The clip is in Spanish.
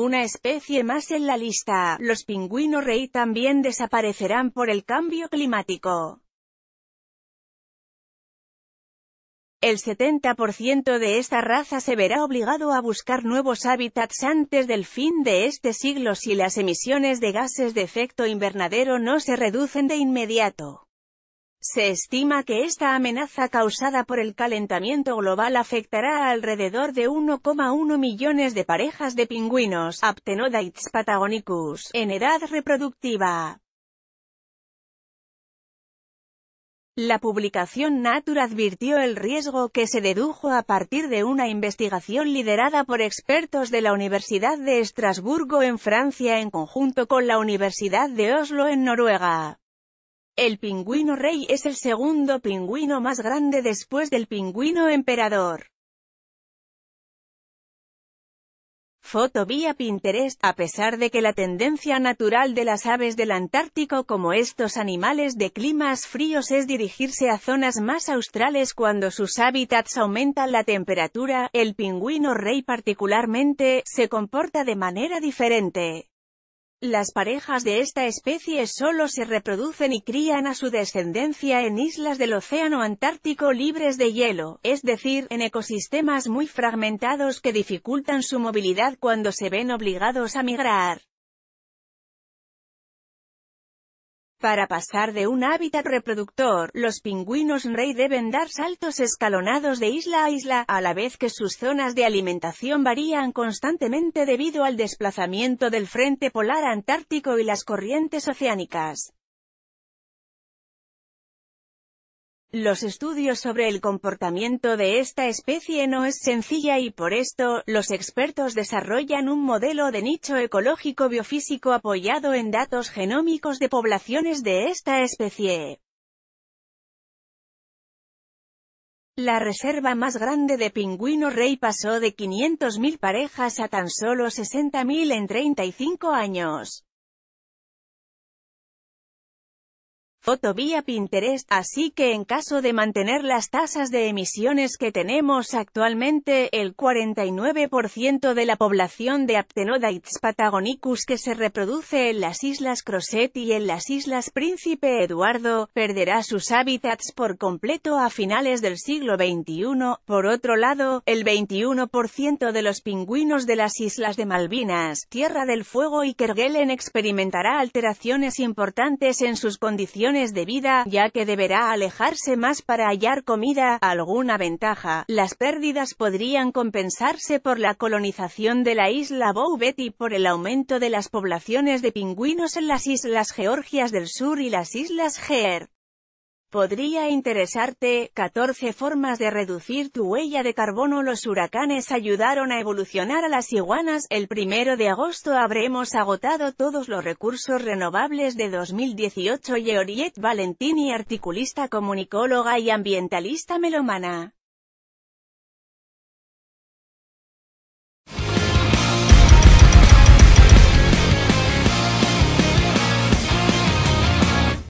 una especie más en la lista. Los pingüinos rey también desaparecerán por el cambio climático. El 70% de esta raza se verá obligado a buscar nuevos hábitats antes del fin de este siglo si las emisiones de gases de efecto invernadero no se reducen de inmediato. Se estima que esta amenaza causada por el calentamiento global afectará a alrededor de 1,1 millones de parejas de pingüinos, Aptenodites patagonicus, en edad reproductiva. La publicación Nature advirtió el riesgo que se dedujo a partir de una investigación liderada por expertos de la Universidad de Estrasburgo en Francia en conjunto con la Universidad de Oslo en Noruega. El pingüino rey es el segundo pingüino más grande después del pingüino emperador. Foto vía Pinterest, a pesar de que la tendencia natural de las aves del Antártico como estos animales de climas fríos es dirigirse a zonas más australes cuando sus hábitats aumentan la temperatura, el pingüino rey particularmente, se comporta de manera diferente. Las parejas de esta especie solo se reproducen y crían a su descendencia en islas del Océano Antártico libres de hielo, es decir, en ecosistemas muy fragmentados que dificultan su movilidad cuando se ven obligados a migrar. Para pasar de un hábitat reproductor, los pingüinos rey deben dar saltos escalonados de isla a isla, a la vez que sus zonas de alimentación varían constantemente debido al desplazamiento del frente polar antártico y las corrientes oceánicas. Los estudios sobre el comportamiento de esta especie no es sencilla y por esto, los expertos desarrollan un modelo de nicho ecológico biofísico apoyado en datos genómicos de poblaciones de esta especie. La reserva más grande de pingüino rey pasó de 500.000 parejas a tan solo 60.000 en 35 años. Foto vía Pinterest, así que en caso de mantener las tasas de emisiones que tenemos actualmente, el 49% de la población de Aptenodites patagonicus que se reproduce en las Islas Crozet y en las Islas Príncipe Eduardo, perderá sus hábitats por completo a finales del siglo XXI. Por otro lado, el 21% de los pingüinos de las Islas de Malvinas, Tierra del Fuego y Kerguelen experimentará alteraciones importantes en sus condiciones de vida, ya que deberá alejarse más para hallar comida, alguna ventaja. Las pérdidas podrían compensarse por la colonización de la isla Bouvet y por el aumento de las poblaciones de pingüinos en las islas Georgias del Sur y las islas Geer. Podría interesarte, 14 formas de reducir tu huella de carbono Los huracanes ayudaron a evolucionar a las iguanas, el primero de agosto habremos agotado todos los recursos renovables de 2018 y Valentini articulista comunicóloga y ambientalista melomana.